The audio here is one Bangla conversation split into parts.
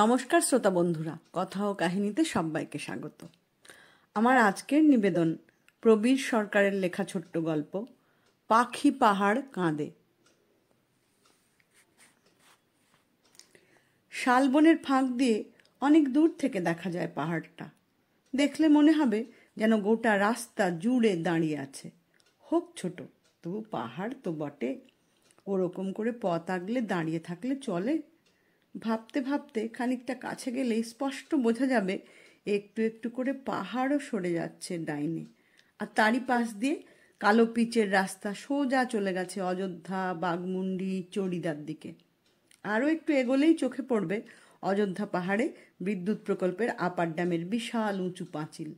নমস্কার শ্রোতা বন্ধুরা কথা ও কাহিনীতে সবাইকে স্বাগত আমার আজকের নিবেদন প্রবীর সরকারের লেখা ছোট্ট গল্প পাখি পাহাড় কাঁদে শালবনের ফাঁক দিয়ে অনেক দূর থেকে দেখা যায় পাহাড়টা দেখলে মনে হবে যেন গোটা রাস্তা জুড়ে দাঁড়িয়ে আছে হোক ছোট তবু পাহাড় তো বটে ওরকম করে পথ আগলে দাঁড়িয়ে থাকলে চলে ভাবতে ভাবতে খানিকটা কাছে গেলে স্পষ্ট বোঝা যাবে একটু একটু করে পাহাড়ও সরে যাচ্ছে ডাইনে আর তারই পাশ দিয়ে কালো পিচের রাস্তা সোজা চলে গেছে অযোধ্যা বাগমুন্ডি চড়িদার দিকে আরও একটু এগোলেই চোখে পড়বে অযোধ্যা পাহাড়ে বিদ্যুৎ প্রকল্পের আপার ড্যামের বিশাল উঁচু পাঁচিল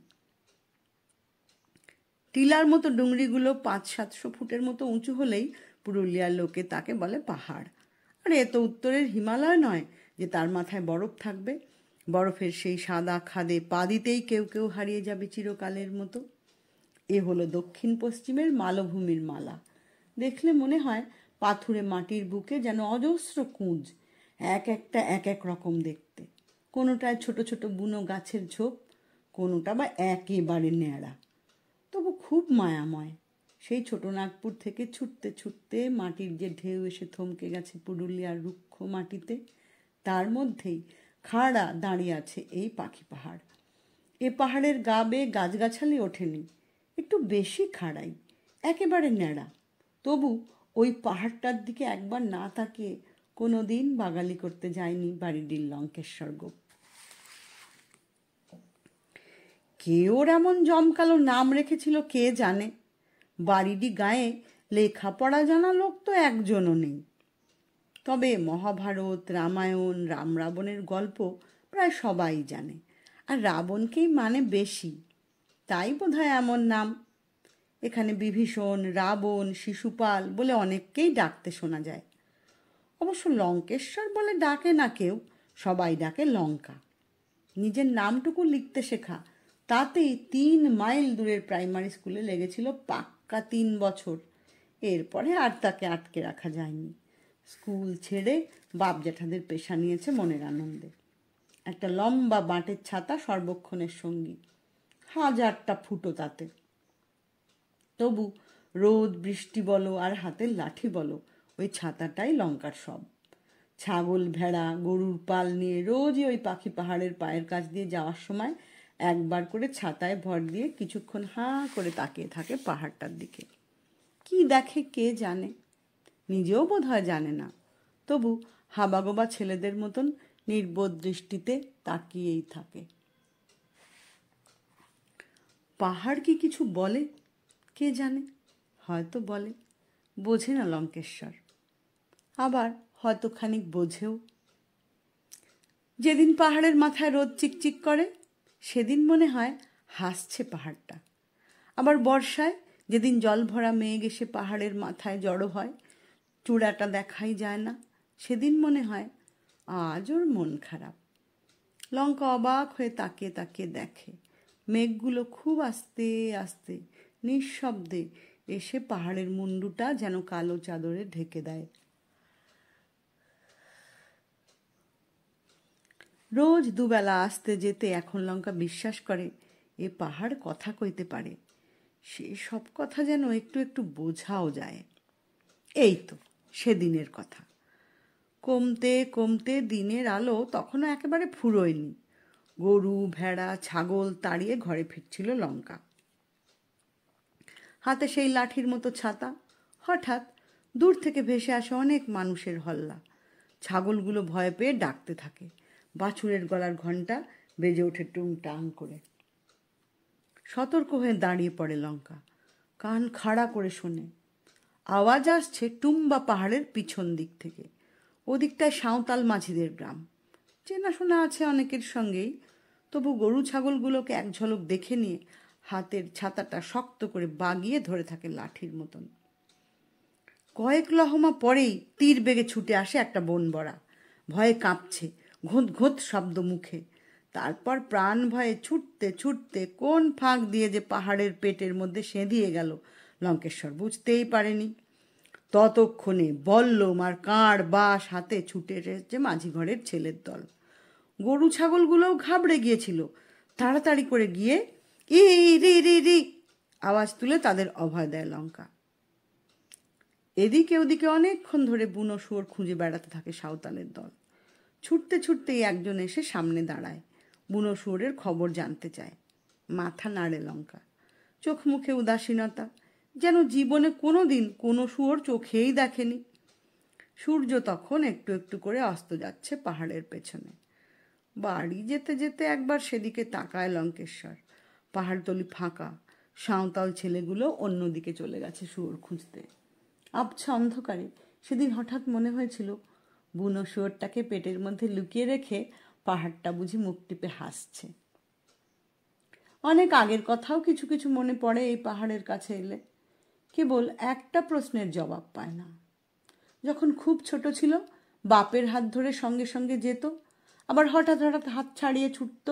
টিলার মতো ডুংরিগুলো পাঁচ সাতশো ফুটের মতো উঁচু হলেই পুরুলিয়ার লোকে তাকে বলে পাহাড় আরে এ তো উত্তরের হিমালয় নয় যে তার মাথায় বরফ থাকবে বরফের সেই সাদা খাদে পা দিতেই কেউ কেউ হারিয়ে যাবে চিরকালের মতো এ হলো দক্ষিণ পশ্চিমের মালভূমির মালা দেখলে মনে হয় পাথুরে মাটির বুকে যেন অজস্র কুঁজ এক একটা এক এক রকম দেখতে কোনোটায় ছোট ছোট বুনো গাছের ঝোপ কোনোটা বা একেবারে ন্যাড়া তবু খুব মায়াময় সেই নাগপুর থেকে ছুটতে ছুটতে মাটির যে ঢেউ এসে থমকে গেছে পুরুলিয়ার রুক্ষ মাটিতে তার মধ্যেই খাড়া দাঁড়িয়ে আছে এই পাখি পাহাড় এ পাহাড়ের গা বেয়ে গাছগাছালি ওঠেনি একটু বেশি খাড়াই একেবারে ন্যাড়া তবু ওই পাহাড়টার দিকে একবার না তাকিয়ে কোনো দিন বাগালি করতে যায়নি বাড়িটির লঙ্কেশ্বর গোপ কেউর এমন জমকালো নাম রেখেছিল কে জানে বাড়িটি গায়ে লেখাপড়া জানা লোক তো একজনও নেই তবে মহাভারত রামায়ণ রাম রাবণের গল্প প্রায় সবাই জানে আর রাবণকেই মানে বেশি তাই হয় এমন নাম এখানে বিভীষণ রাবণ শিশুপাল বলে অনেককেই ডাকতে শোনা যায় অবশ্য লঙ্কেশ্বর বলে ডাকে না কেউ সবাই ডাকে লঙ্কা নিজের নামটুকু লিখতে শেখা তাতেই তিন মাইল দূরের প্রাইমারি স্কুলে লেগেছিল পাক পাক্কা তিন বছর এরপরে আর তাকে আটকে রাখা যায়নি স্কুল ছেড়ে বাপ জ্যাঠাদের পেশা নিয়েছে মনের আনন্দে একটা লম্বা বাঁটের ছাতা সর্বক্ষণের সঙ্গী হাজারটা ফুটো তাতে তবু রোদ বৃষ্টি বলো আর হাতের লাঠি বলো ওই ছাতাটাই লঙ্কার সব ছাগল ভেড়া গরুর পাল নিয়ে রোজই ওই পাখি পাহাড়ের পায়ের কাছ দিয়ে যাওয়ার সময় একবার করে ছাতায় ভর দিয়ে কিছুক্ষণ হাঁ করে তাকিয়ে থাকে পাহাড়টার দিকে কি দেখে কে জানে নিজেও বোধ হয় জানে না তবু হাবাগোবা ছেলেদের মতন নির্বোধ দৃষ্টিতে তাকিয়েই থাকে পাহাড় কি কিছু বলে কে জানে হয়তো বলে বোঝে না লঙ্কেশ্বর আবার হয়তো খানিক বোঝেও যেদিন পাহাড়ের মাথায় রোদ চিকচিক করে সেদিন মনে হয় হাসছে পাহাড়টা আবার বর্ষায় যেদিন জল ভরা মেঘ এসে পাহাড়ের মাথায় জড়ো হয় চূড়াটা দেখাই যায় না সেদিন মনে হয় আজ ওর মন খারাপ লঙ্কা অবাক হয়ে তাকিয়ে তাকিয়ে দেখে মেঘগুলো খুব আস্তে আস্তে নিঃশব্দে এসে পাহাড়ের মুন্ডুটা যেন কালো চাদরে ঢেকে দেয় রোজ দুবেলা আসতে যেতে এখন লঙ্কা বিশ্বাস করে এ পাহাড় কথা কইতে পারে সে সব কথা যেন একটু একটু বোঝাও যায় এই তো সেদিনের কথা কমতে কমতে দিনের আলো তখনও একেবারে ফুরোয়নি গরু ভেড়া ছাগল তাড়িয়ে ঘরে ফিরছিল লঙ্কা হাতে সেই লাঠির মতো ছাতা হঠাৎ দূর থেকে ভেসে আসে অনেক মানুষের হল্লা ছাগলগুলো ভয় পেয়ে ডাকতে থাকে বাছুরের গলার ঘণ্টা বেজে ওঠে টুং টাং করে সতর্ক হয়ে দাঁড়িয়ে পড়ে লঙ্কা কান খাড়া করে শোনে আওয়াজ আসছে টুম্বা পাহাড়ের পিছন দিক থেকে ওদিকটায় সাঁওতাল মাঝিদের গ্রাম চেনাশোনা আছে অনেকের সঙ্গেই তবু গরু ছাগলগুলোকে এক ঝলক দেখে নিয়ে হাতের ছাতাটা শক্ত করে বাগিয়ে ধরে থাকে লাঠির মতন কয়েক লহমা পরেই তীর বেগে ছুটে আসে একটা বনবড়া ভয়ে কাঁপছে ঘোঁত ঘোঁত শব্দ মুখে তারপর প্রাণ ভয়ে ছুটতে ছুটতে কোন ফাঁক দিয়ে যে পাহাড়ের পেটের মধ্যে সেঁধিয়ে গেল লঙ্কেশ্বর বুঝতেই পারেনি ততক্ষণে বল্লম আর কাঁড় বাস হাতে ছুটে এসেছে মাঝি ঘরের ছেলের দল গরু ছাগলগুলোও ঘাবড়ে গিয়েছিল তাড়াতাড়ি করে গিয়ে ই রি রি রি আওয়াজ তুলে তাদের অভয় দেয় লঙ্কা এদিকে ওদিকে অনেকক্ষণ ধরে বুনো শুয়োর খুঁজে বেড়াতে থাকে সাঁওতালের দল ছুটতে ছুটতেই একজন এসে সামনে দাঁড়ায় বুনো শুয়োরের খবর জানতে চায় মাথা নাড়ে লঙ্কা চোখ মুখে উদাসীনতা যেন জীবনে কোনো দিন কোনো শুয়োর চোখেই দেখেনি সূর্য তখন একটু একটু করে অস্ত যাচ্ছে পাহাড়ের পেছনে বাড়ি যেতে যেতে একবার সেদিকে তাকায় লঙ্কেশ্বর পাহাড়তলি ফাঁকা সাঁওতাল ছেলেগুলো অন্যদিকে চলে গেছে শুয়োর খুঁজতে আবছা অন্ধকারে সেদিন হঠাৎ মনে হয়েছিল বুনো শুয়োরটাকে পেটের মধ্যে লুকিয়ে রেখে পাহাড়টা বুঝি মুখ টিপে হাসছে অনেক আগের কথাও কিছু কিছু মনে পড়ে এই পাহাড়ের কাছে এলে কেবল একটা প্রশ্নের জবাব পায় না যখন খুব ছোট ছিল বাপের হাত ধরে সঙ্গে সঙ্গে যেত আবার হঠাৎ হঠাৎ হাত ছাড়িয়ে ছুটত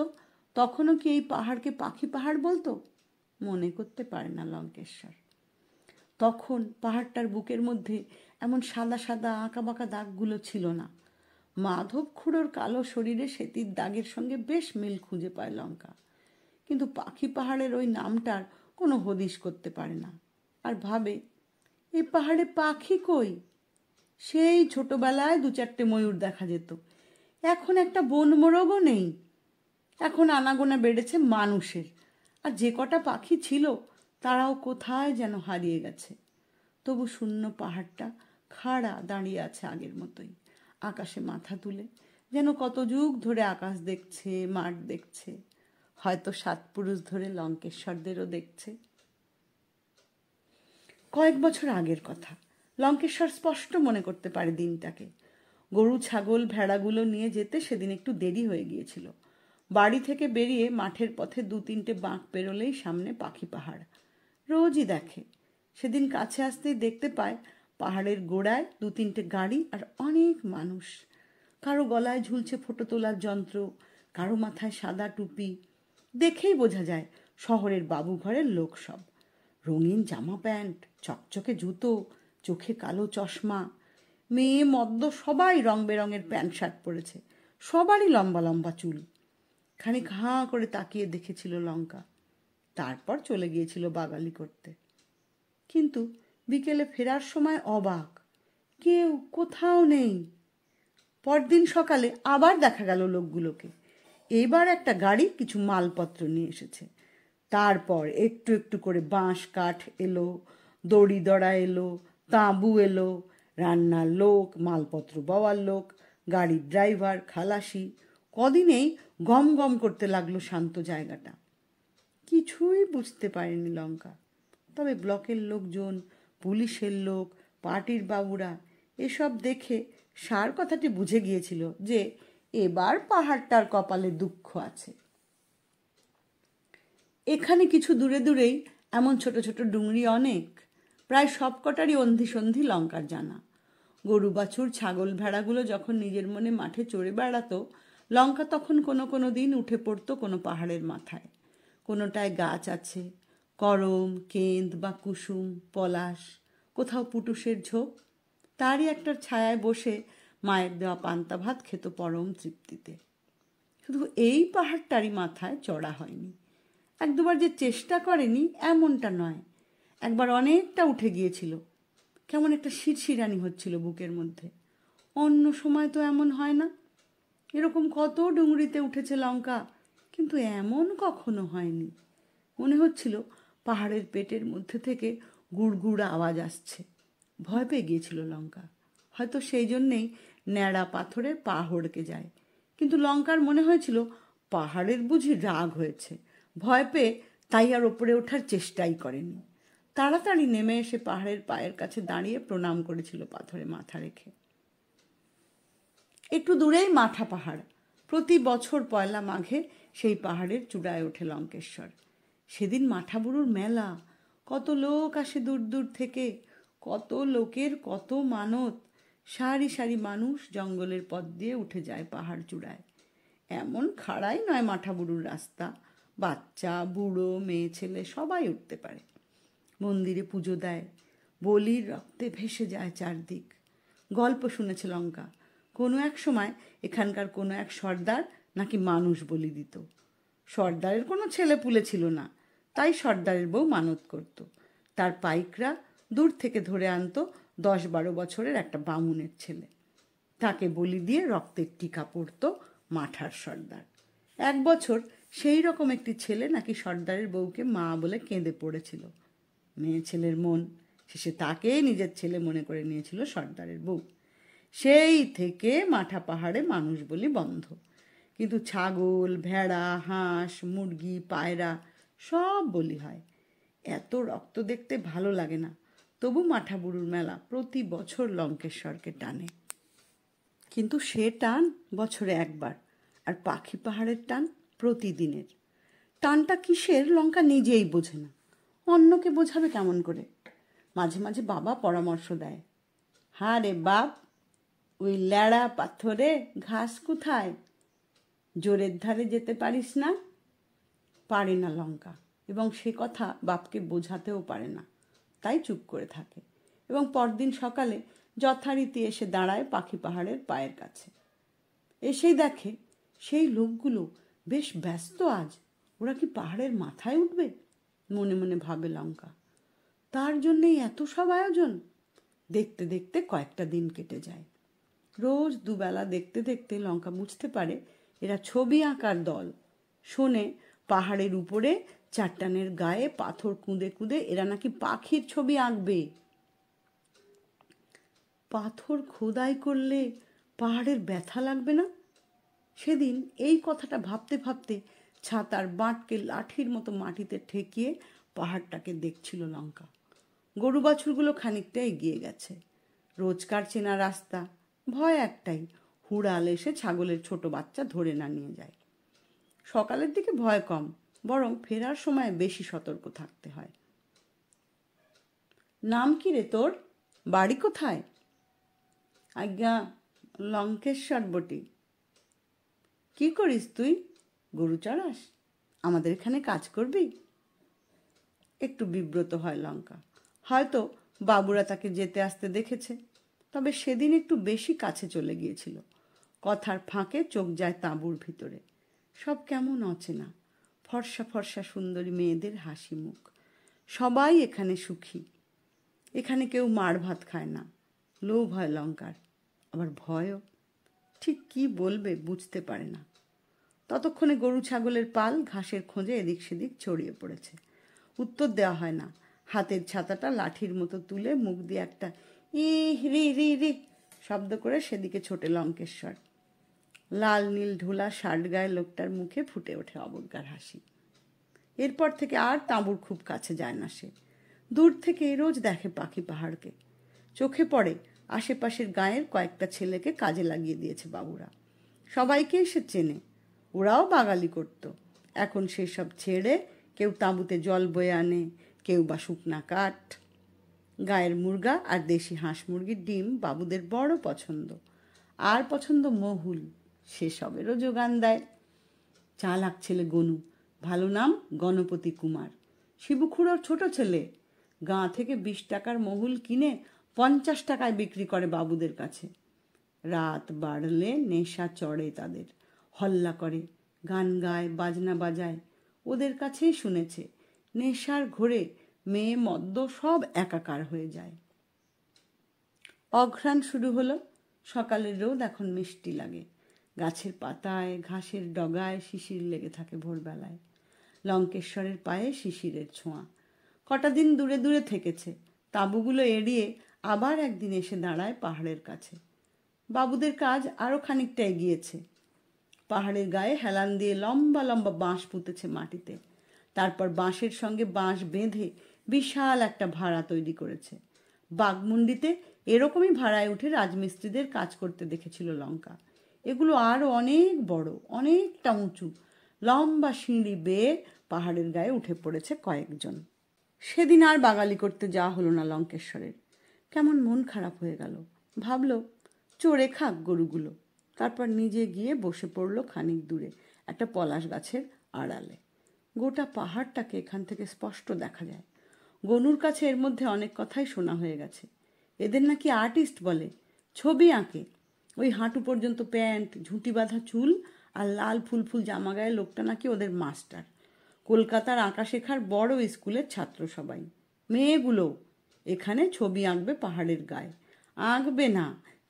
তখনও কি এই পাহাড়কে পাখি পাহাড় বলতো মনে করতে পারে না লঙ্কেশ্বর তখন পাহাড়টার বুকের মধ্যে এমন সাদা সাদা আঁকাবাঁকা দাগগুলো ছিল না মাধব খুঁড়োর কালো শরীরে সেতির দাগের সঙ্গে বেশ মিল খুঁজে পায় লঙ্কা কিন্তু পাখি পাহাড়ের ওই নামটার কোনো হদিশ করতে পারে না আর ভাবে এ পাহাড়ে পাখি কই সেই ছোটবেলায় দু চারটে ময়ূর দেখা যেত এখন একটা বনমোরগও নেই এখন আনাগোনা বেড়েছে মানুষের আর যে কটা পাখি ছিল তারাও কোথায় যেন হারিয়ে গেছে তবু শূন্য পাহাড়টা খাড়া দাঁড়িয়ে আছে আগের মতোই আকাশে মাথা তুলে যেন কত যুগ ধরে আকাশ দেখছে মাঠ দেখছে হয়তো সাত পুরুষ ধরে লঙ্কেশ্বরদেরও দেখছে কয়েক বছর আগের কথা লঙ্কেশ্বর স্পষ্ট মনে করতে পারে দিনটাকে গরু ছাগল ভেড়াগুলো নিয়ে যেতে সেদিন একটু দেরি হয়ে গিয়েছিল বাড়ি থেকে বেরিয়ে মাঠের পথে দু তিনটে বাঁক পেরোলেই সামনে পাখি পাহাড় রোজই দেখে সেদিন কাছে আসতেই দেখতে পায় পাহাড়ের গোড়ায় দু তিনটে গাড়ি আর অনেক মানুষ কারো গলায় ঝুলছে ফটো তোলার যন্ত্র কারো মাথায় সাদা টুপি দেখেই বোঝা যায় শহরের বাবুঘরের লোক সব রঙিন জামা প্যান্ট চকচকে জুতো চোখে কালো চশমা মেয়ে মদ্য সবাই রং বেরঙের প্যান্ট শার্ট পরেছে সবারই লম্বা লম্বা চুল খানিক হাঁ করে তাকিয়ে দেখেছিল লঙ্কা তারপর চলে গিয়েছিল বাগালি করতে কিন্তু বিকেলে ফেরার সময় অবাক কেউ কোথাও নেই পরদিন সকালে আবার দেখা গেল লোকগুলোকে এবার একটা গাড়ি কিছু মালপত্র নিয়ে এসেছে তারপর একটু একটু করে বাঁশ কাঠ এলো দড়ি দড়া এলো তাঁবু এলো রান্নার লোক মালপত্র বওয়ার লোক গাড়ির ড্রাইভার খালাসি কদিনেই গম গম করতে লাগলো শান্ত জায়গাটা কিছুই বুঝতে পারেনি লঙ্কা তবে ব্লকের লোকজন পুলিশের লোক পার্টির বাবুরা এসব দেখে সার কথাটি বুঝে গিয়েছিল যে এবার পাহাড়টার কপালে দুঃখ আছে এখানে কিছু দূরে দূরেই এমন ছোট ছোট ডুংরি অনেক প্রায় সব কটারই অন্ধি সন্ধি লঙ্কার জানা গরু বাছুর ছাগল ভেড়াগুলো যখন নিজের মনে মাঠে চড়ে বেড়াতো লঙ্কা তখন কোনো কোনো দিন উঠে পড়তো কোনো পাহাড়ের মাথায় কোনোটায় গাছ আছে করম কেন্দ বা কুসুম পলাশ কোথাও পুটুষের ঝোঁক তারই একটা ছায়ায় বসে মায়ের দেওয়া পান্তা ভাত খেত পরম তৃপ্তিতে শুধু এই পাহাড়টারই মাথায় চড়া হয়নি এক দুবার যে চেষ্টা করেনি এমনটা নয় একবার অনেকটা উঠে গিয়েছিল কেমন একটা শিরশিরানি হচ্ছিল বুকের মধ্যে অন্য সময় তো এমন হয় না এরকম কত ডুংরিতে উঠেছে লঙ্কা কিন্তু এমন কখনো হয়নি মনে হচ্ছিল পাহাড়ের পেটের মধ্যে থেকে গুড়গুড় আওয়াজ আসছে ভয় পেয়ে গিয়েছিল লঙ্কা হয়তো সেই জন্যেই ন্যাড়া পাথরের পা হড়কে যায় কিন্তু লঙ্কার মনে হয়েছিল পাহাড়ের বুঝি রাগ হয়েছে ভয় পেয়ে তাই আর ওপরে ওঠার চেষ্টাই করেনি তাড়াতাড়ি নেমে এসে পাহাড়ের পায়ের কাছে দাঁড়িয়ে প্রণাম করেছিল পাথরে মাথা রেখে একটু দূরেই মাথা পাহাড় প্রতি বছর পয়লা মাঘে সেই পাহাড়ের চূড়ায় ওঠে লঙ্কেশ্বর সেদিন মাঠাবুরুর মেলা কত লোক আসে দূর দূর থেকে কত লোকের কত মানত সারি সারি মানুষ জঙ্গলের পথ দিয়ে উঠে যায় পাহাড় চূড়ায় এমন খাড়াই নয় মাঠাবুড়ুর রাস্তা বাচ্চা বুড়ো মেয়ে ছেলে সবাই উঠতে পারে মন্দিরে পুজো দেয় বলির রক্তে ভেসে যায় চারদিক গল্প শুনেছে লঙ্কা কোনো এক সময় এখানকার কোনো এক সর্দার নাকি মানুষ বলি দিত সর্দারের কোনো ছেলে পুলে ছিল না তাই সর্দারের বউ মানত করত তার পাইকরা দূর থেকে ধরে আনত দশ বারো বছরের একটা বামুনের ছেলে তাকে বলি দিয়ে রক্তের টিকা পড়ত মাঠার সর্দার এক বছর সেই রকম একটি ছেলে নাকি সর্দারের বউকে মা বলে কেঁদে পড়েছিল মেয়ে ছেলের মন শেষে তাকে নিজের ছেলে মনে করে নিয়েছিল সর্দারের বউ সেই থেকে মাঠা পাহাড়ে মানুষ বলি বন্ধ কিন্তু ছাগল ভেড়া হাঁস মুরগি পায়রা সব বলি হয় এত রক্ত দেখতে ভালো লাগে না তবু মাঠাবুরুর মেলা প্রতি বছর লঙ্কেশ্বরকে টানে কিন্তু সে টান বছরে একবার আর পাখি পাহাড়ের টান প্রতিদিনের টানটা কিসের লঙ্কা নিজেই বোঝে না অন্যকে বোঝাবে কেমন করে মাঝে মাঝে বাবা পরামর্শ দেয় হা রে বাপ ওই ল্যাড়া পাথরে ঘাস কোথায় জোরের ধারে যেতে পারিস না পারে না লঙ্কা এবং সে কথা বাপকে বোঝাতেও পারে না তাই চুপ করে থাকে এবং পরদিন সকালে যথারীতি এসে দাঁড়ায় পাখি পাহাড়ের পায়ের কাছে এসেই দেখে সেই লোকগুলো বেশ ব্যস্ত আজ ওরা কি পাহাড়ের মাথায় উঠবে মনে মনে ভাবে লঙ্কা তার জন্যেই এত সব আয়োজন দেখতে দেখতে কয়েকটা দিন কেটে যায় রোজ দুবেলা দেখতে দেখতে লঙ্কা বুঝতে পারে এরা ছবি আঁকার দল শোনে পাহাড়ের উপরে চারটানের গায়ে পাথর কুঁদে কুঁদে এরা নাকি পাখির ছবি আঁকবে পাথর খোদাই করলে পাহাড়ের ব্যথা লাগবে না সেদিন এই কথাটা ভাবতে ভাবতে ছাতার বাঁটকে লাঠির মতো মাটিতে ঠেকিয়ে পাহাড়টাকে দেখছিল লঙ্কা গরু বাছুরগুলো খানিকটা এগিয়ে গেছে রোজকার চেনা রাস্তা ভয় একটাই হুড়াল এসে ছাগলের ছোট বাচ্চা ধরে না নিয়ে যায় সকালের দিকে ভয় কম বরং ফেরার সময় বেশি সতর্ক থাকতে হয় নাম কি রে তোর বাড়ি কোথায় আজ্ঞা লঙ্কেশ্বর বটি কি করিস তুই গরু চড়াস আমাদের এখানে কাজ করবি একটু বিব্রত হয় লঙ্কা হয়তো বাবুরা তাকে যেতে আসতে দেখেছে তবে সেদিন একটু বেশি কাছে চলে গিয়েছিল কথার ফাঁকে চোখ যায় তাঁবুর ভিতরে সব কেমন অচেনা ফর্সা ফর্সা সুন্দরী মেয়েদের হাসি মুখ সবাই এখানে সুখী এখানে কেউ মার ভাত খায় না লোভ হয় লঙ্কার আবার ভয়ও ঠিক কি বলবে বুঝতে পারে না ততক্ষণে গরু ছাগলের পাল ঘাসের খোঁজে এদিক সেদিক ছড়িয়ে পড়েছে উত্তর দেওয়া হয় না হাতের ছাতাটা লাঠির মতো তুলে মুখ দিয়ে একটা ই রি রি রি শব্দ করে সেদিকে ছোটে লঙ্কেশ্বর লাল নীল ঢোলা শার্ট গায়ে লোকটার মুখে ফুটে ওঠে অবজ্ঞার হাসি এরপর থেকে আর তাঁবুর খুব কাছে যায় না সে দূর থেকে রোজ দেখে পাখি পাহাড়কে চোখে পড়ে আশেপাশের গায়ের কয়েকটা ছেলেকে কাজে লাগিয়ে দিয়েছে বাবুরা সবাইকে এসে চেনে ওরাও বাঙালি করত এখন সব ছেড়ে কেউ তাঁবুতে জল বয়ে আনে কেউ বা শুকনা কাঠ গায়ের মুরগা আর দেশি হাঁস মুরগির ডিম বাবুদের বড় পছন্দ আর পছন্দ মহুল সেসবেরও যোগান দেয় চালাক ছেলে গনু ভালো নাম গণপতি কুমার শিবুখুড়োর ছোট ছেলে গাঁ থেকে বিশ টাকার মহুল কিনে পঞ্চাশ টাকায় বিক্রি করে বাবুদের কাছে রাত বাড়লে নেশা চড়ে তাদের হল্লা করে গান গায় বাজনা বাজায় ওদের কাছেই শুনেছে নেশার ঘোরে মেয়ে মদ্য সব একাকার হয়ে যায় অঘ্রাণ শুরু হলো সকালের রোদ এখন মিষ্টি লাগে গাছের পাতায় ঘাসের ডগায় শিশির লেগে থাকে ভোরবেলায় লঙ্কেশ্বরের পায়ে শিশিরের ছোঁয়া কটা দিন দূরে দূরে থেকেছে তাঁবুগুলো এড়িয়ে আবার একদিন এসে দাঁড়ায় পাহাড়ের কাছে বাবুদের কাজ আরও খানিকটা এগিয়েছে পাহাড়ের গায়ে হেলান দিয়ে লম্বা লম্বা বাঁশ পুঁতেছে মাটিতে তারপর বাঁশের সঙ্গে বাঁশ বেঁধে বিশাল একটা ভাড়া তৈরি করেছে বাঘমুন্ডিতে এরকমই ভাড়ায় উঠে রাজমিস্ত্রিদের কাজ করতে দেখেছিল লঙ্কা এগুলো আরও অনেক বড় অনেকটা উঁচু লম্বা সিঁড়ি বেয়ে পাহাড়ের গায়ে উঠে পড়েছে কয়েকজন সেদিন আর বাগালি করতে যাওয়া হলো না লঙ্কেশ্বরের কেমন মন খারাপ হয়ে গেল ভাবল চড়ে খাক গরুগুলো তারপর নিজে গিয়ে বসে পড়ল খানিক দূরে একটা পলাশ গাছের আড়ালে গোটা পাহাড়টাকে এখান থেকে স্পষ্ট দেখা যায় গনুর কাছে এর মধ্যে অনেক কথাই শোনা হয়ে গেছে এদের নাকি আর্টিস্ট বলে ছবি আঁকে ওই হাঁটু পর্যন্ত প্যান্ট ঝুঁটি বাঁধা চুল আর লাল ফুল ফুল জামা গায়ে লোকটা নাকি ওদের মাস্টার কলকাতার আঁকা শেখার বড় স্কুলের ছাত্র সবাই মেয়েগুলো এখানে ছবি আঁকবে পাহাড়ের গায়ে আঁকবে না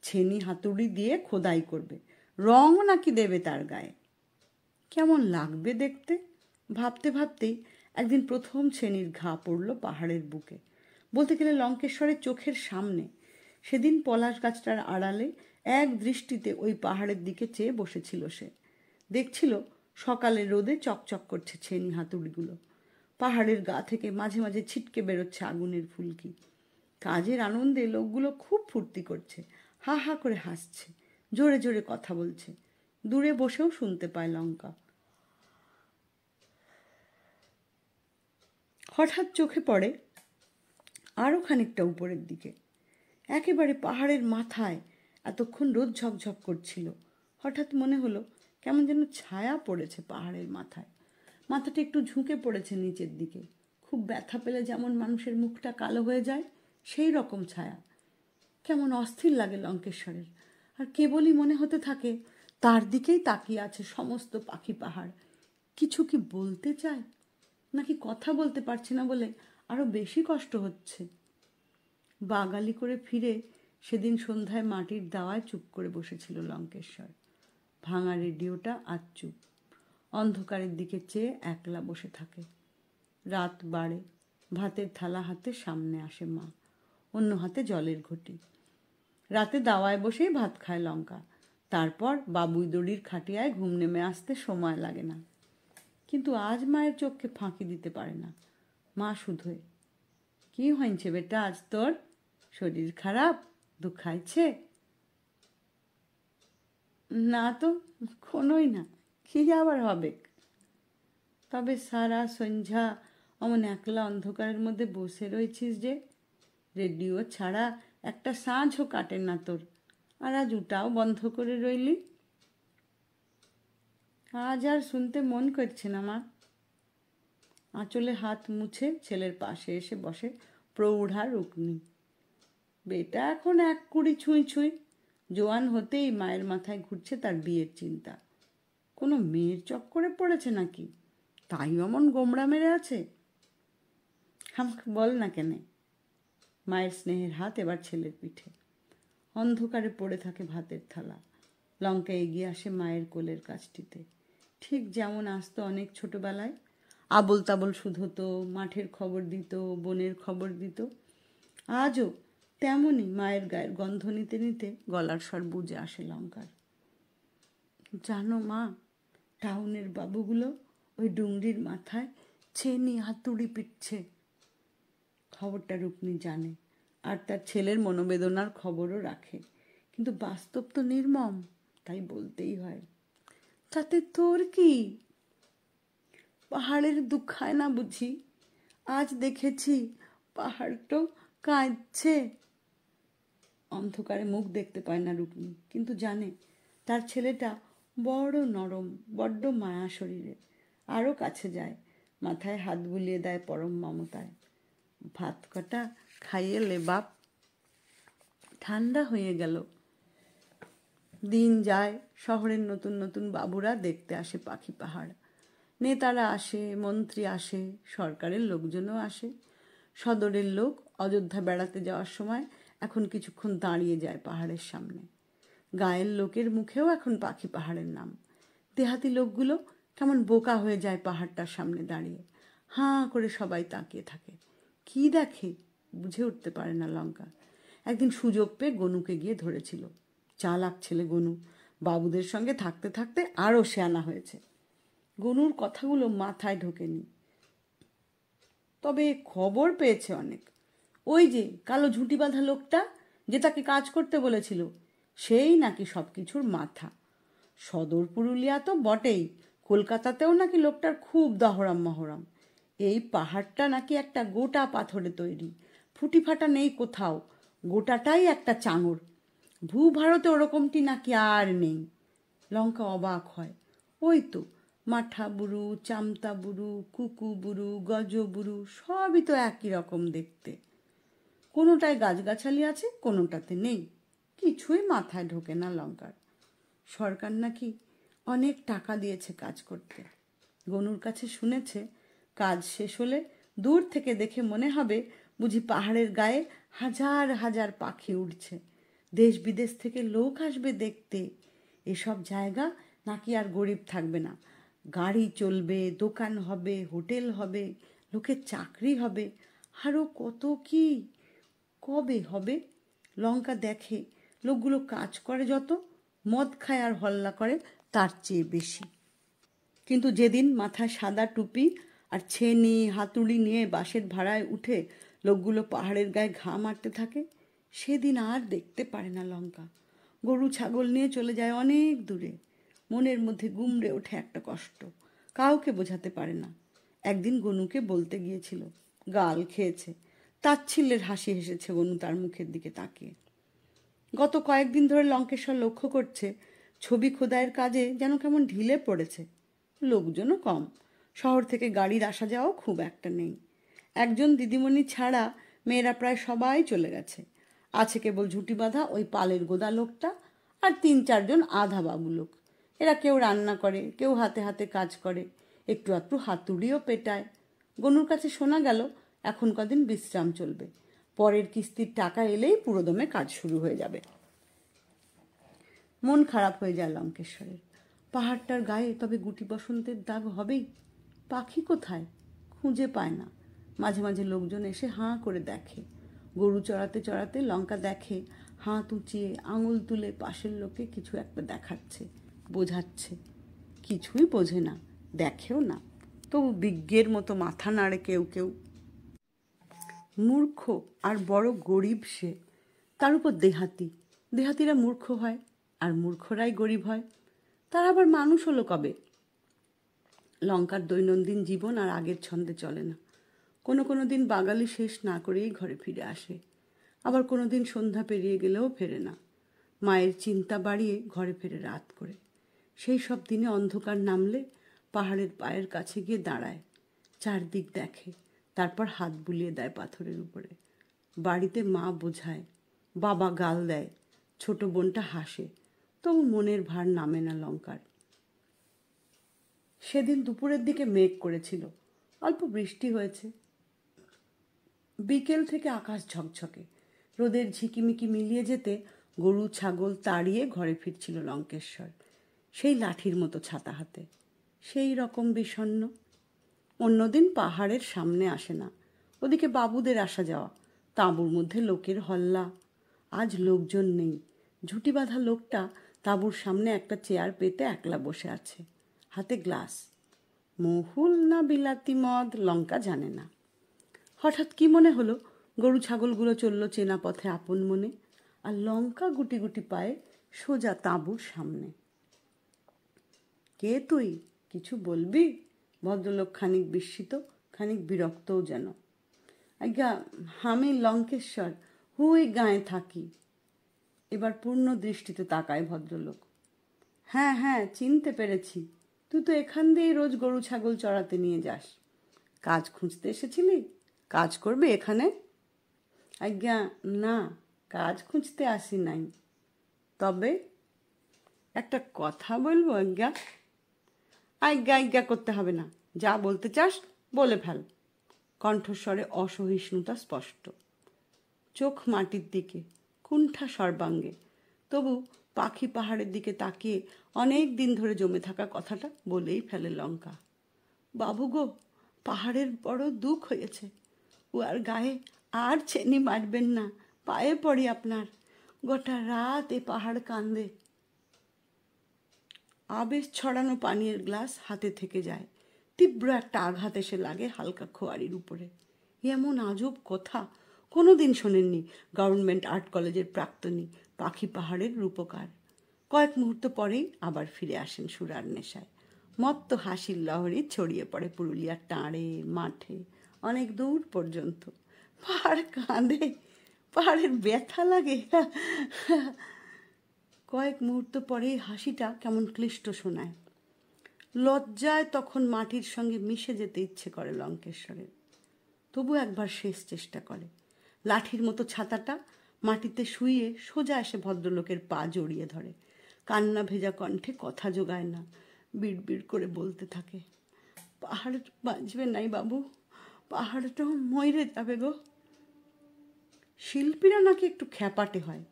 ছেনি হাতুড়ি দিয়ে খোদাই করবে রং নাকি দেবে তার গায়ে কেমন লাগবে দেখতে ভাবতে ভাবতেই একদিন প্রথম শ্রেণীর ঘা পড়ল পাহাড়ের বুকে বলতে গেলে লঙ্কেশ্বরের চোখের সামনে সেদিন পলাশ গাছটার আড়ালে এক দৃষ্টিতে ওই পাহাড়ের দিকে চেয়ে বসেছিল সে দেখছিল সকালে রোদে চকচক করছে ছেনি হাতুড়িগুলো পাহাড়ের গা থেকে মাঝে মাঝে ছিটকে বেরোচ্ছে আগুনের ফুলকি কাজের আনন্দে লোকগুলো খুব ফুর্তি করছে হা হা করে হাসছে জোরে জোরে কথা বলছে দূরে বসেও শুনতে পায় লঙ্কা হঠাৎ চোখে পড়ে আরও খানিকটা উপরের দিকে একেবারে পাহাড়ের মাথায় এতক্ষণ রোদ ঝকঝক করছিল হঠাৎ মনে হলো কেমন যেন ছায়া পড়েছে পাহাড়ের মাথায় মাথাটা একটু ঝুঁকে পড়েছে নিচের দিকে খুব ব্যথা পেলে যেমন মানুষের মুখটা কালো হয়ে যায় সেই রকম ছায়া কেমন অস্থির লাগে লঙ্কেশ্বরের আর কেবলই মনে হতে থাকে তার দিকেই তাকিয়ে আছে সমস্ত পাখি পাহাড় কিছু কি বলতে চায় নাকি কথা বলতে পারছে না বলে আরও বেশি কষ্ট হচ্ছে বাগালি করে ফিরে সেদিন সন্ধ্যায় মাটির দাওয়ায় চুপ করে বসেছিল লঙ্কেশ্বর ভাঙা রেডিওটা আজ চুপ অন্ধকারের দিকে চেয়ে একলা বসে থাকে রাত বাড়ে ভাতের থালা হাতে সামনে আসে মা অন্য হাতে জলের ঘটি রাতে দাওয়ায় বসেই ভাত খায় লঙ্কা তারপর বাবুই দড়ির খাটিয়ায় ঘুম নেমে আসতে সময় লাগে না কিন্তু আজ মায়ের চোখকে ফাঁকি দিতে পারে না মা শুধোয় কি হয়েছে বেটা আজ তোর শরীর খারাপ দুঃখাইছে না তো কোনোই না কি আবার হবে তবে সারা সন্ধ্যা অমন একলা অন্ধকারের মধ্যে বসে রয়েছিস যে রেডিও ছাড়া একটা সাঁঝও কাটে না তোর আর আজ ওটাও বন্ধ করে রইলি আজ আর শুনতে মন করছে না মা আঁচলে হাত মুছে ছেলের পাশে এসে বসে প্রৌঢ়া রুকনি বেটা এখন এক কুড়ি ছুঁই ছুঁই জোয়ান হতেই মায়ের মাথায় ঘুরছে তার বিয়ের চিন্তা কোনো মেয়ের চক্করে পড়েছে নাকি তাই অমন গোমড়া মেরে আছে আমাকে বল না কেনে মায়ের স্নেহের হাত এবার ছেলের পিঠে অন্ধকারে পড়ে থাকে ভাতের থালা লঙ্কা এগিয়ে আসে মায়ের কোলের কাজটিতে ঠিক যেমন আসতো অনেক ছোটবেলায় আবল তাবল শুধু মাঠের খবর দিত বনের খবর দিত আজও তেমনই মায়ের গায়ের গন্ধ নিতে নিতে গলার স্বর বুঝে আসে লঙ্কার জানো মা টাউনের বাবুগুলো ওই ডুংরির মাথায় ছেনি হাতুড়ি পিটছে খবরটা রুক্মি জানে আর তার ছেলের মনোবেদনার খবরও রাখে কিন্তু বাস্তব তো নির্মম তাই বলতেই হয় তাতে তোর কি পাহাড়ের দুঃখায় না বুঝি আজ দেখেছি পাহাড় তো কাঁদছে অন্ধকারে মুখ দেখতে পায় না রুক্মি কিন্তু জানে তার ছেলেটা বড় নরম বড্ড মায়া শরীরে আরও কাছে যায় মাথায় হাত বুলিয়ে দেয় পরম মমতায় ভাত কটা খাইয়ে লেবাপ ঠান্ডা হয়ে গেল দিন যায় শহরের নতুন নতুন বাবুরা দেখতে আসে পাখি পাহাড় নেতারা আসে মন্ত্রী আসে সরকারের লোকজনও আসে সদরের লোক অযোধ্যা বেড়াতে যাওয়ার সময় এখন কিছুক্ষণ দাঁড়িয়ে যায় পাহাড়ের সামনে গায়ের লোকের মুখেও এখন পাখি পাহাড়ের নাম দেহাতি লোকগুলো কেমন বোকা হয়ে যায় পাহাড়টার সামনে দাঁড়িয়ে হাঁ করে সবাই তাকিয়ে থাকে কি দেখে বুঝে উঠতে পারে না লঙ্কা একদিন সুযোগ পেয়ে গনুকে গিয়ে ধরেছিল চালাক ছেলে গনু বাবুদের সঙ্গে থাকতে থাকতে আরও আনা হয়েছে গনুর কথাগুলো মাথায় ঢোকেনি তবে খবর পেয়েছে অনেক ওই যে কালো ঝুঁটি বাঁধা লোকটা যে তাকে কাজ করতে বলেছিল সেই নাকি সব কিছুর মাথা সদর পুরুলিয়া তো বটেই কলকাতাতেও নাকি লোকটার খুব দহরাম মহরাম এই পাহাড়টা নাকি একটা গোটা পাথরে তৈরি ফুটি ফাটা নেই কোথাও গোটাটাই একটা চাঙর ভূ ভারতে ওরকমটি নাকি আর নেই লঙ্কা অবাক হয় ওই তো মাঠা বুরু চামতা বুরু কুকু বুরু গজ বুরু সবই তো একই রকম দেখতে কোনোটায় গাছগাছালি আছে কোনোটাতে নেই কিছুই মাথায় ঢোকে না লঙ্কার সরকার নাকি অনেক টাকা দিয়েছে কাজ করতে গনুর কাছে শুনেছে কাজ শেষ হলে দূর থেকে দেখে মনে হবে বুঝি পাহাড়ের গায়ে হাজার হাজার পাখি উঠছে দেশ বিদেশ থেকে লোক আসবে দেখতে এসব জায়গা নাকি আর গরিব থাকবে না গাড়ি চলবে দোকান হবে হোটেল হবে লোকের চাকরি হবে আরও কত কী কবে হবে লঙ্কা দেখে লোকগুলো কাজ করে যত মদ খায় আর হল্লা করে তার চেয়ে বেশি কিন্তু যেদিন মাথায় সাদা টুপি আর ছেনি হাতুড়ি নিয়ে বাসের ভাড়ায় উঠে লোকগুলো পাহাড়ের গায়ে ঘা মারতে থাকে সেদিন আর দেখতে পারে না লঙ্কা গরু ছাগল নিয়ে চলে যায় অনেক দূরে মনের মধ্যে গুমড়ে ওঠে একটা কষ্ট কাউকে বোঝাতে পারে না একদিন গনুকে বলতে গিয়েছিল গাল খেয়েছে তাচ্ছিল্যের হাসি হেসেছে বনু তার মুখের দিকে তাকিয়ে গত কয়েকদিন ধরে লঙ্কেশ্বর লক্ষ্য করছে ছবি খোদায়ের কাজে যেন কেমন ঢিলে পড়েছে লোকজনও কম শহর থেকে গাড়ির আসা যাওয়াও খুব একটা নেই একজন দিদিমণি ছাড়া মেয়েরা প্রায় সবাই চলে গেছে আছে কেবল ঝুটি বাঁধা ওই পালের গোদা লোকটা আর তিন চারজন আধা বাবু লোক এরা কেউ রান্না করে কেউ হাতে হাতে কাজ করে একটু আধটু হাতুড়িও পেটায় গনুর কাছে শোনা গেল এখন কদিন বিশ্রাম চলবে পরের কিস্তির টাকা এলেই পুরোদমে কাজ শুরু হয়ে যাবে মন খারাপ হয়ে যায় লঙ্কেশ্বরের পাহাড়টার গায়ে তবে গুটি বসন্তের দাগ হবেই পাখি কোথায় খুঁজে পায় না মাঝে মাঝে লোকজন এসে হাঁ করে দেখে গরু চড়াতে চড়াতে লঙ্কা দেখে হাত উঁচিয়ে আঙুল তুলে পাশের লোকে কিছু একটা দেখাচ্ছে বোঝাচ্ছে কিছুই বোঝে না দেখেও না তবু বিজ্ঞের মতো মাথা নাড়ে কেউ কেউ মূর্খ আর বড় গরিব সে তার উপর দেহাতি দেহাতিরা মূর্খ হয় আর মূর্খরাই গরিব হয় তারা আবার মানুষ হলো কবে লঙ্কার দৈনন্দিন জীবন আর আগের ছন্দে চলে না কোনো কোনো দিন বাঙালি শেষ না করেই ঘরে ফিরে আসে আবার কোনো দিন সন্ধ্যা পেরিয়ে গেলেও ফেরে না মায়ের চিন্তা বাড়িয়ে ঘরে ফেরে রাত করে সেই সব দিনে অন্ধকার নামলে পাহাড়ের পায়ের কাছে গিয়ে দাঁড়ায় চারদিক দেখে তারপর হাত বুলিয়ে দেয় পাথরের উপরে বাড়িতে মা বোঝায় বাবা গাল দেয় ছোট বোনটা হাসে তবু মনের ভার নামে না লঙ্কার সেদিন দুপুরের দিকে মেঘ করেছিল অল্প বৃষ্টি হয়েছে বিকেল থেকে আকাশ ঝকঝকে রোদের ঝিকিমিকি মিলিয়ে যেতে গরু ছাগল তাড়িয়ে ঘরে ফিরছিল লঙ্কেশ্বর সেই লাঠির মতো ছাতা হাতে সেই রকম বিষণ্ণ অন্যদিন পাহাড়ের সামনে আসে না ওদিকে বাবুদের আসা যাওয়া তাঁবুর মধ্যে লোকের হল্লা আজ লোকজন নেই ঝুটি বাঁধা লোকটা তাঁবুর সামনে একটা চেয়ার পেতে একলা বসে আছে হাতে গ্লাস মহুল না বিলাতি মদ লঙ্কা জানে না হঠাৎ কি মনে হলো গরু ছাগলগুলো চললো চেনা পথে আপন মনে আর লঙ্কা গুটি গুটি পায়ে সোজা তাঁবুর সামনে কে তুই কিছু বলবি ভদ্রলোক খানিক বিস্মিত খানিক বিরক্তও যেন আজ্ঞা আমি লঙ্কেশ্বর হুই গাঁয়ে থাকি এবার পূর্ণ দৃষ্টিতে তাকায় ভদ্রলোক হ্যাঁ হ্যাঁ চিনতে পেরেছি তুই তো এখান দিয়েই রোজ গরু ছাগল চড়াতে নিয়ে যাস কাজ খুঁজতে এসেছিলি কাজ করবে এখানে আজ্ঞা না কাজ খুঁজতে আসি নাই তবে একটা কথা বলবো আজ্ঞা আজ্ঞা আজ্ঞা করতে হবে না যা বলতে চাস বলে ফেল কণ্ঠস্বরে অসহিষ্ণুতা স্পষ্ট চোখ মাটির দিকে কুণ্ঠা সর্বাঙ্গে তবু পাখি পাহাড়ের দিকে তাকিয়ে অনেক দিন ধরে জমে থাকা কথাটা বলেই ফেলে লঙ্কা বাবু গো পাহাড়ের বড় দুঃখ হয়েছে ও আর গায়ে আর চেনি মারবেন না পায়ে পড়ি আপনার গোটা রাত এ পাহাড় কান্দে আবেশ ছড়ানো পানীয়ের গ্লাস হাতে থেকে যায় তীব্র একটা আঘাত এসে লাগে হালকা খোয়ারির উপরে এমন আজব কথা কোনো দিন শোনেননি গভর্নমেন্ট আর্ট কলেজের প্রাক্তনী পাখি পাহাড়ের রূপকার কয়েক মুহূর্ত পরেই আবার ফিরে আসেন সুরার নেশায় মত্ত হাসির লহরি ছড়িয়ে পড়ে পুরুলিয়ার টাঁড়ে মাঠে অনেক দূর পর্যন্ত পাহাড় কাঁদে পাহাড়ের ব্যথা লাগে কয়েক মুহূর্ত পরেই হাসিটা কেমন ক্লিষ্ট শোনায় লজ্জায় তখন মাটির সঙ্গে মিশে যেতে ইচ্ছে করে লঙ্কেশ্বরের তবু একবার শেষ চেষ্টা করে লাঠির মতো ছাতাটা মাটিতে শুয়ে সোজা এসে ভদ্রলোকের পা জড়িয়ে ধরে কান্না ভেজা কণ্ঠে কথা জোগায় না বিড়বিড় করে বলতে থাকে পাহাড় বাঁচবে নাই বাবু পাহাড়টা ময়রে যাবে গো শিল্পীরা নাকি একটু খ্যাপাটে হয়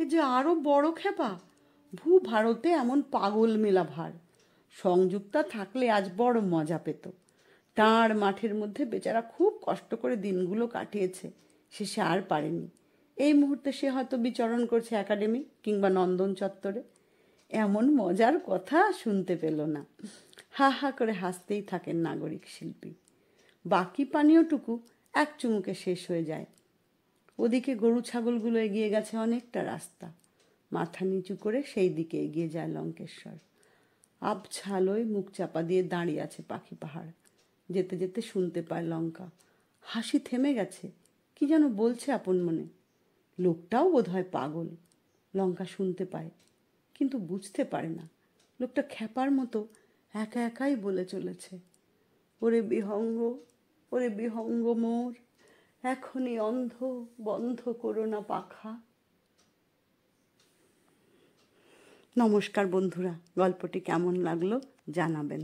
এ যে আরও বড় খ্যাপা ভূ ভারতে এমন পাগল মেলা ভার সংযুক্তা থাকলে আজ বড় মজা পেত তাঁর মাঠের মধ্যে বেচারা খুব কষ্ট করে দিনগুলো কাটিয়েছে সে সে আর পারেনি এই মুহূর্তে সে হয়তো বিচরণ করছে একাডেমি কিংবা নন্দন চত্বরে এমন মজার কথা শুনতে পেল না হা হা করে হাসতেই থাকেন নাগরিক শিল্পী বাকি পানীয়টুকু এক চুমুকে শেষ হয়ে যায় ওদিকে গরু ছাগলগুলো এগিয়ে গেছে অনেকটা রাস্তা মাথা নিচু করে সেই দিকে এগিয়ে যায় লঙ্কেশ্বর আবছালোয় মুখ চাপা দিয়ে দাঁড়িয়ে আছে পাখি পাহাড় যেতে যেতে শুনতে পায় লঙ্কা হাসি থেমে গেছে কি যেন বলছে আপন মনে লোকটাও বোধহয় পাগল লঙ্কা শুনতে পায় কিন্তু বুঝতে পারে না লোকটা খ্যাপার মতো একা একাই বলে চলেছে ওরে বিহঙ্গ ওরে বিহঙ্গ মোর এখনই অন্ধ বন্ধ করো না পাখা নমস্কার বন্ধুরা গল্পটি কেমন লাগলো জানাবেন